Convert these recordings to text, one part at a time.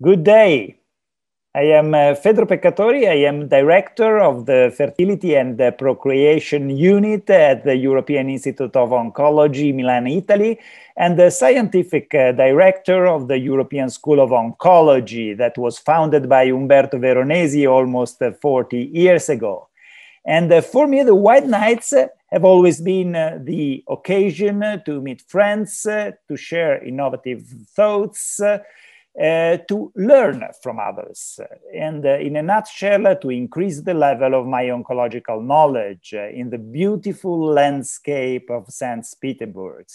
Good day. I am uh, Fedro Peccatori. I am director of the Fertility and Procreation Unit at the European Institute of Oncology, Milan, Italy, and the scientific uh, director of the European School of Oncology that was founded by Umberto Veronesi almost uh, 40 years ago. And uh, for me, the White Nights have always been uh, the occasion to meet friends, uh, to share innovative thoughts uh, to learn from others and uh, in a nutshell to increase the level of my oncological knowledge uh, in the beautiful landscape of St. Petersburg,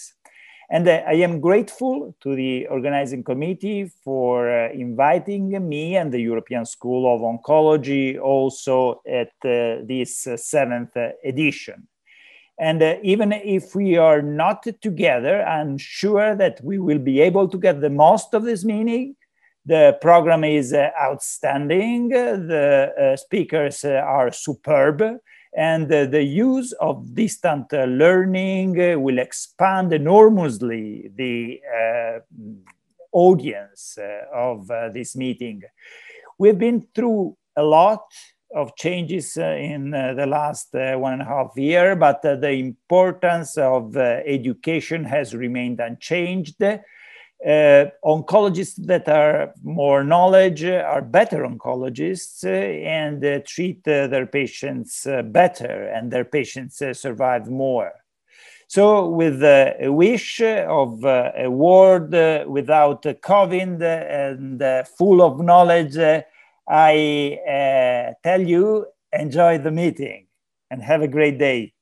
And I am grateful to the organizing committee for inviting me and the European School of Oncology also at this seventh edition. And uh, even if we are not together, I'm sure that we will be able to get the most of this meaning. The program is uh, outstanding, the uh, speakers uh, are superb, and uh, the use of distant uh, learning will expand enormously the audience of this meeting. We've been through a lot of changes uh, in uh, the last uh, one and a half year, but the importance of education has remained unchanged. Uh, oncologists that are more knowledge are better oncologists uh, and uh, treat their patients better and their patients survive more so with a wish of a world without covid and full of knowledge I uh, tell you, enjoy the meeting and have a great day.